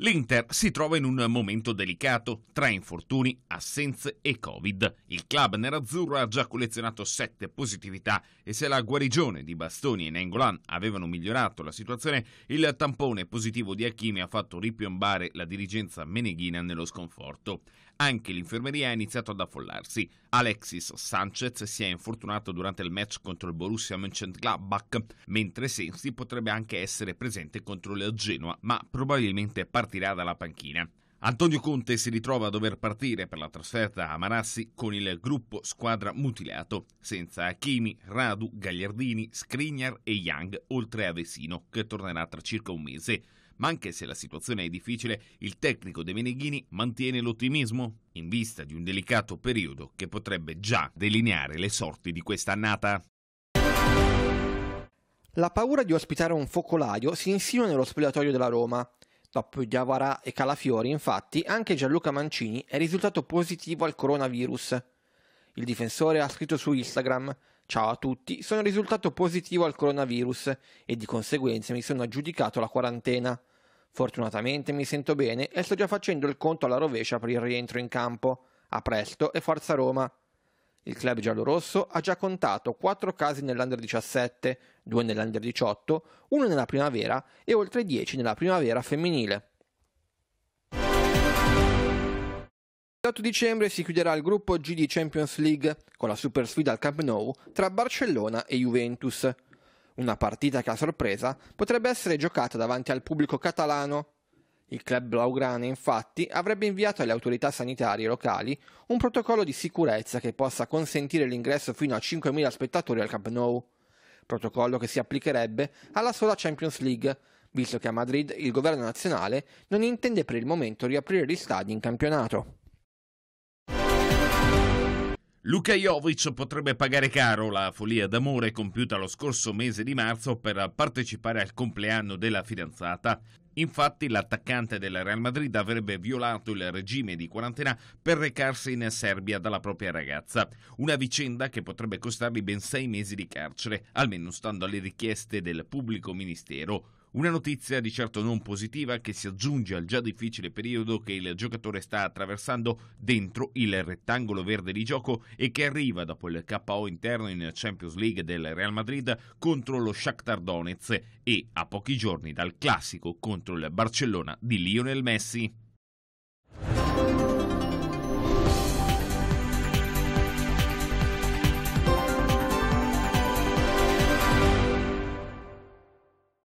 L'Inter si trova in un momento delicato, tra infortuni, assenze e Covid. Il club nerazzurro ha già collezionato 7 positività e se la guarigione di Bastoni e Nengolan avevano migliorato la situazione, il tampone positivo di Hakimi ha fatto ripiombare la dirigenza meneghina nello sconforto. Anche l'infermeria ha iniziato ad affollarsi. Alexis Sanchez si è infortunato durante il match contro il Borussia Mönchengladbach, mentre Sensi potrebbe anche essere presente contro il Genoa, ma probabilmente partecipa partirà dalla panchina. Antonio Conte si ritrova a dover partire per la trasferta a Marassi con il gruppo squadra mutilato, senza Achimi, Radu, Gagliardini, Skriniar e Young, oltre a Vesino, che tornerà tra circa un mese. Ma anche se la situazione è difficile, il tecnico De Meneghini mantiene l'ottimismo, in vista di un delicato periodo che potrebbe già delineare le sorti di quest'annata. La paura di ospitare un focolaio si insinua nello spogliatoio della Roma. Dopo Diavara e Calafiori, infatti, anche Gianluca Mancini è risultato positivo al coronavirus. Il difensore ha scritto su Instagram: Ciao a tutti, sono risultato positivo al coronavirus e di conseguenza mi sono aggiudicato la quarantena. Fortunatamente mi sento bene e sto già facendo il conto alla rovescia per il rientro in campo. A presto e forza Roma! Il club giallorosso ha già contato 4 casi nell'Under 17, 2 nell'Under 18, 1 nella primavera e oltre 10 nella primavera femminile. Il 8 dicembre si chiuderà il gruppo G di Champions League con la super sfida al Camp Nou tra Barcellona e Juventus. Una partita che a sorpresa potrebbe essere giocata davanti al pubblico catalano il club blaugrana, infatti, avrebbe inviato alle autorità sanitarie locali un protocollo di sicurezza che possa consentire l'ingresso fino a 5.000 spettatori al Camp Nou, protocollo che si applicherebbe alla sola Champions League, visto che a Madrid il governo nazionale non intende per il momento riaprire gli stadi in campionato. Luka Jovic potrebbe pagare caro la follia d'amore compiuta lo scorso mese di marzo per partecipare al compleanno della fidanzata. Infatti l'attaccante del Real Madrid avrebbe violato il regime di quarantena per recarsi in Serbia dalla propria ragazza, una vicenda che potrebbe costargli ben sei mesi di carcere, almeno stando alle richieste del pubblico ministero. Una notizia di certo non positiva che si aggiunge al già difficile periodo che il giocatore sta attraversando dentro il rettangolo verde di gioco e che arriva dopo il KO interno in Champions League del Real Madrid contro lo Shakhtar Donetsk e a pochi giorni dal classico contro il Barcellona di Lionel Messi.